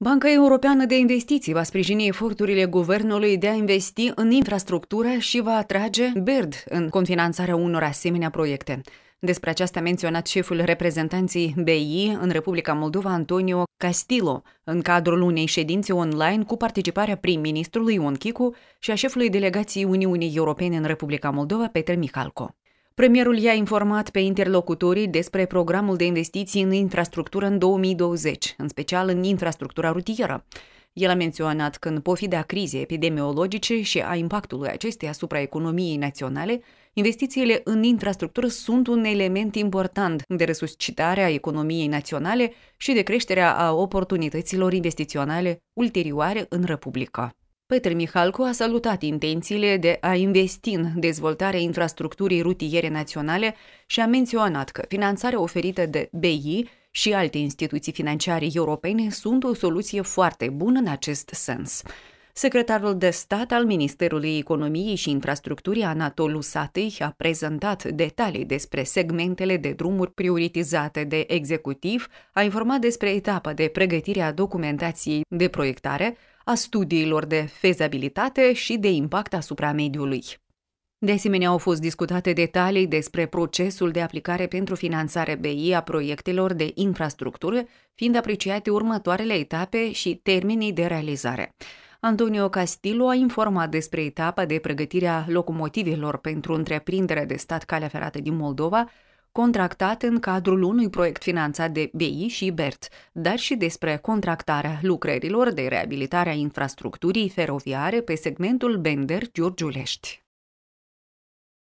Banca Europeană de Investiții va sprijini eforturile guvernului de a investi în infrastructură și va atrage BERD în confinanțarea unor asemenea proiecte. Despre aceasta a menționat șeful reprezentanții BI în Republica Moldova, Antonio Castillo, în cadrul unei ședințe online cu participarea prim-ministrului Ion Chicu și a șefului delegației Uniunii Europene în Republica Moldova, Peter Michalco. Premierul i-a informat pe interlocutorii despre programul de investiții în infrastructură în 2020, în special în infrastructura rutieră. El a menționat că în pofida crizei epidemiologice și a impactului acesteia asupra economiei naționale, investițiile în infrastructură sunt un element important de resuscitare a economiei naționale și de creșterea a oportunităților investiționale ulterioare în Republica. Petre Mihalcu a salutat intențiile de a investi în dezvoltarea infrastructurii rutiere naționale și a menționat că finanțarea oferită de BI și alte instituții financiare europene sunt o soluție foarte bună în acest sens. Secretarul de stat al Ministerului Economiei și Infrastructurii, Anatol Satei, a prezentat detalii despre segmentele de drumuri prioritizate de executiv, a informat despre etapa de pregătire a documentației de proiectare, a studiilor de fezabilitate și de impact asupra mediului. De asemenea, au fost discutate detalii despre procesul de aplicare pentru finanțare BI a proiectelor de infrastructură, fiind apreciate următoarele etape și termenii de realizare. Antonio Castillo a informat despre etapa de pregătire a locomotivelor pentru întreprinderea de stat calea ferată din Moldova, contractat în cadrul unui proiect finanțat de BI și BERT, dar și despre contractarea lucrărilor de reabilitare a infrastructurii feroviare pe segmentul Bender-Giurgiulești.